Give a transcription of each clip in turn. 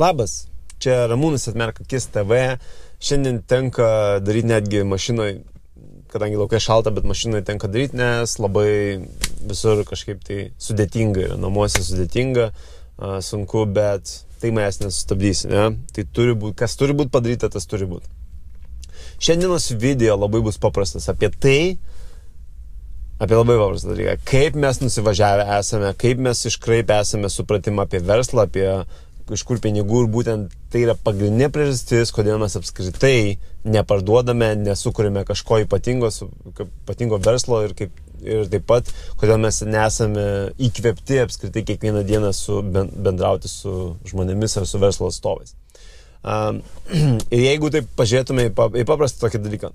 Labas, čia Ramūnas Atmerkakis TV. Šiandien tenka daryti netgi mašinoje, kadangi laukia šalta, bet mašinoje tenka daryti, nes labai visur kažkaip tai sudėtinga yra, namuose sudėtinga, sunku, bet tai mes nesustabdysi, ne? Tai turi būti, kas turi būti padaryta, tas turi būti. Šiandienos video labai bus paprastas apie tai, apie labai paprastą dalyką. Kaip mes nusivažiavę esame, kaip mes iškraipę esame supratimą apie verslą, apie iš kur pinigų ir būtent tai yra pagrindinė priežastis, kodėl mes apskritai neparduodame, nesukūrėme kažko ypatingo, ypatingo verslo ir kaip ir taip pat, kodėl mes nesame įkvepti apskritai kiekvieną dieną su, bendrauti su žmonėmis ar su verslo atstovais. Um, ir jeigu taip pažiūrėtume į paprastą tokį dalyką,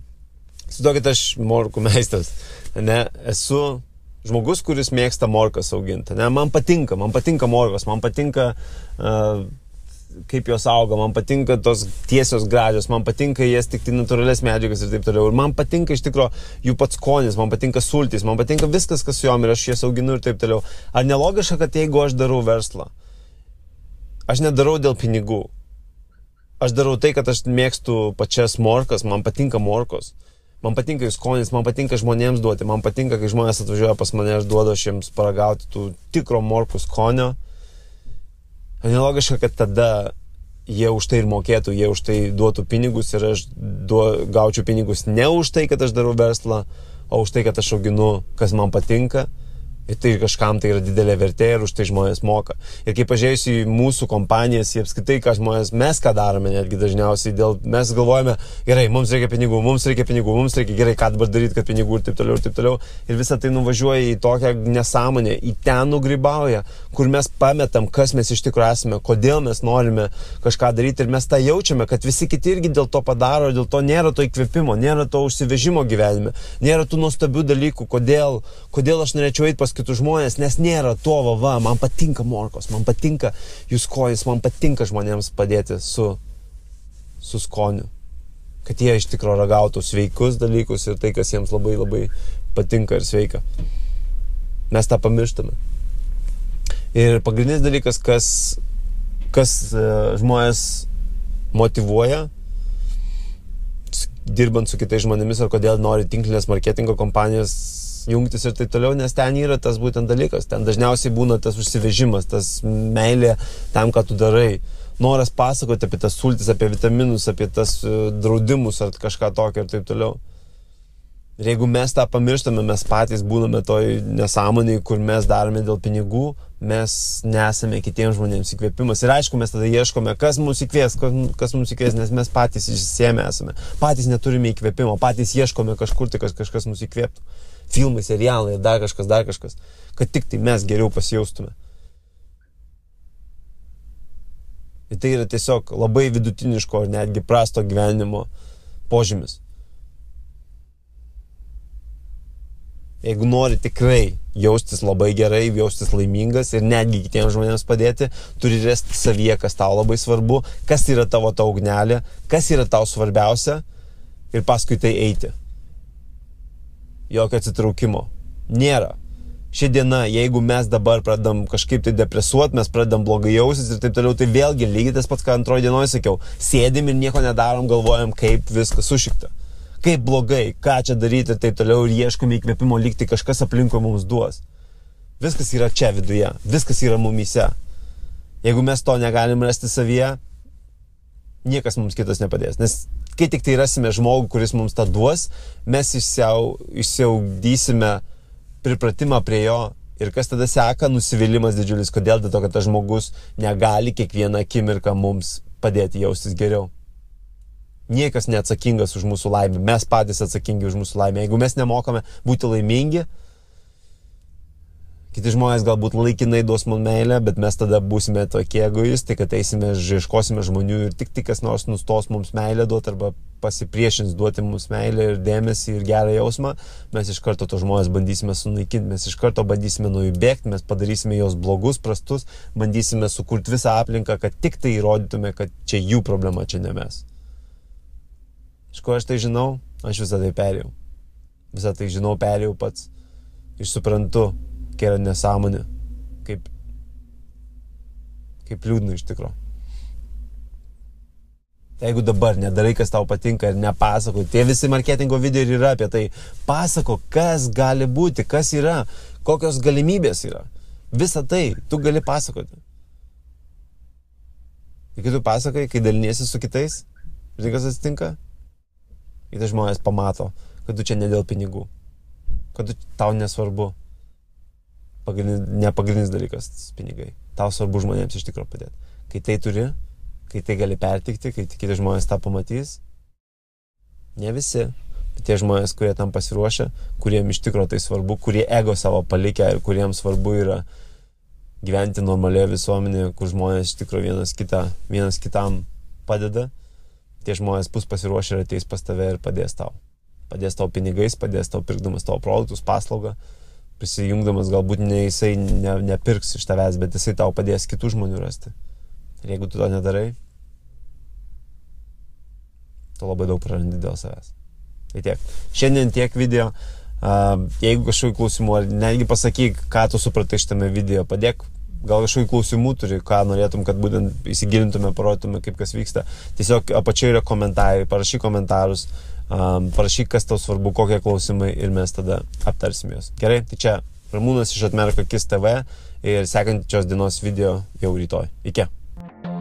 su tokį aš morkų meistras, ne, esu žmogus, kuris mėgsta morkas auginti. Ne, man patinka, man patinka morkas, man patinka uh, kaip jos auga, man patinka tos tiesios gražios, man patinka jas tik tai natūrales medžiagas ir taip toliau. Ir man patinka iš tikro jų pats skonis, man patinka sultys, man patinka viskas, kas su juom ir aš jas auginu ir taip toliau. Ar nelogiška, kad jeigu aš darau verslą, aš nedarau dėl pinigų. Aš darau tai, kad aš mėgstu pačias morkas, man patinka morkos. Uh, Man patinka jų skonis, man patinka žmonėms duoti, man patinka, kai žmonės atvažiuoja pas mane, aš duodu šiems paragauti tų tikro morkų skonio. Analogiška, kad tada jie už tai ir mokėtų, jie už tai duotų pinigus ir aš duo, gaučiau pinigus ne už tai, kad aš darau verslą, o už tai, kad aš auginu, kas man patinka. Ir tai kažkam tai yra didelė vertė ir už tai žmonės moka. Ir kai pažiūrėjus į mūsų kompanijas, į apskritai, ką žmonės mes ką darome, netgi dažniausiai dėl mes galvojame, gerai, mums reikia pinigų, mums reikia pinigų, mums reikia gerai, ką dabar daryti, kad pinigų ir taip toliau, ir taip toliau. Ir visa tai nuvažiuoja į tokią nesąmonę, į ten nugrybauja, kur mes pametam, kas mes iš tikrųjų esame, kodėl mes norime kažką daryti ir mes tą jaučiame, kad visi kiti irgi dėl to padaro, dėl to nėra to įkvėpimo, nėra to užsivežimo gyvenime, nėra tų nuostabių dalykų, kodėl, kodėl aš norėčiau eiti pas kitus žmonės, nes nėra to, va, va, man patinka morkos, man patinka jūs kojas, man patinka žmonėms padėti su, su skoniu. Kad jie iš tikrųjų ragautų sveikus dalykus ir tai, kas jiems labai labai patinka ir sveika. Mes tą pamirštame. Ir pagrindinis dalykas, kas, kas e, žmonės motivuoja, dirbant su kitais žmonėmis ar kodėl nori tinklinės marketingo kompanijos jungtis ir taip toliau, nes ten yra tas būtent dalykas. Ten dažniausiai būna tas užsivežimas, tas meilė tam, ką tu darai. Noras pasakoti apie tas sultis, apie vitaminus, apie tas e, draudimus ar kažką tokio ir taip toliau. Ir jeigu mes tą pamirštame, mes patys būname toj nesąmoniai, kur mes darome dėl pinigų, mes nesame kitiems žmonėms įkvėpimas. Ir aišku, mes tada ieškome, kas mums įkvės, kas mums įkvės, nes mes patys išsiemę esame. Patys neturime įkvėpimo, patys ieškome kažkur, tai kas kažkas mus įkvėptų filmai, serialai ir dar kažkas, dar kažkas, kad tik tai mes geriau pasijaustume. Ir tai yra tiesiog labai vidutiniško ar netgi prasto gyvenimo požymis. Jeigu nori tikrai jaustis labai gerai, jaustis laimingas ir netgi kitiems žmonėms padėti, turi rasti savyje, kas tau labai svarbu, kas yra tavo ta ugnelė, kas yra tau svarbiausia ir paskui tai eiti jokio atsitraukimo. Nėra. Ši diena, jeigu mes dabar pradam kažkaip tai depresuoti, mes pradam blogai jausis ir taip toliau, tai vėlgi lygiai tas pats, ką antroji dienoje sakiau. Sėdim ir nieko nedarom, galvojam, kaip viskas sušikta. Kaip blogai, ką čia daryti ir taip toliau ir ieškome įkvėpimo, lygti kažkas aplinkui mums duos. Viskas yra čia viduje, viskas yra mumyse. Jeigu mes to negalim rasti savyje, niekas mums kitas nepadės. Nes kai tik tai rasime žmogų, kuris mums tą duos, mes išsiau, išsiaugdysime pripratimą prie jo ir kas tada seka, nusivylimas didžiulis, kodėl dėl to, kad tas žmogus negali kiekvieną akimirką mums padėti jaustis geriau. Niekas neatsakingas už mūsų laimę, mes patys atsakingi už mūsų laimę. Jeigu mes nemokame būti laimingi, Kiti žmonės galbūt laikinai duos mums meilę, bet mes tada būsime tokie egoistai, kad eisime, ieškosime žmonių ir tik tik kas nors nustos mums meilę duoti arba pasipriešins duoti mums meilę ir dėmesį ir gerą jausmą, mes iš karto to žmonės bandysime sunaikinti, mes iš karto bandysime nuo jų bėgti, mes padarysime jos blogus, prastus, bandysime sukurti visą aplinką, kad tik tai įrodytume, kad čia jų problema, čia ne mes. Iš ko aš tai žinau? Aš visą tai perėjau. Visą tai žinau, perėjau pats. Išsuprantu, kokia yra nesąmonė. Kaip, kaip liūdna iš tikro. Tai jeigu dabar nedarai, kas tau patinka ir nepasakoji, tie visi marketingo video ir yra apie tai. Pasako, kas gali būti, kas yra, kokios galimybės yra. Visą tai tu gali pasakoti. Ir kai tu pasakai, kai daliniesi su kitais, žinai kas atsitinka? Ir tai žmonės pamato, kad tu čia ne dėl pinigų, kad tu, tau nesvarbu, pagrindinis, ne pagrindinis dalykas pinigai. Tau svarbu žmonėms iš tikrųjų padėti. Kai tai turi, kai tai gali pertikti, kai kiti žmonės tą pamatys, ne visi, bet tie žmonės, kurie tam pasiruošę, kuriems iš tikrųjų tai svarbu, kurie ego savo palikę ir kuriems svarbu yra gyventi normalioje visuomenėje, kur žmonės iš tikrųjų vienas, kita, vienas kitam padeda, tie žmonės bus pasiruošę ir ateis pas tave ir padės tau. Padės tau pinigais, padės tau pirkdamas tavo produktus, paslaugą prisijungdamas galbūt ne jisai ne, nepirks iš tavęs, bet jisai tau padės kitų žmonių rasti. Ir jeigu tu to nedarai, tu labai daug prarandi dėl savęs. Tai tiek. Šiandien tiek video. Jeigu kažkokių klausimų, ar netgi pasakyk, ką tu supratai šitame video, padėk gal kažkokių klausimų turi, ką norėtum, kad būtent įsigilintume, parodytume, kaip kas vyksta. Tiesiog apačioje yra komentarai, parašy komentarus, parašyk, kas tau svarbu, kokie klausimai ir mes tada aptarsim juos. Gerai, tai čia Ramūnas iš Atmerko KIS TV ir sekančios dienos video jau rytoj. Iki.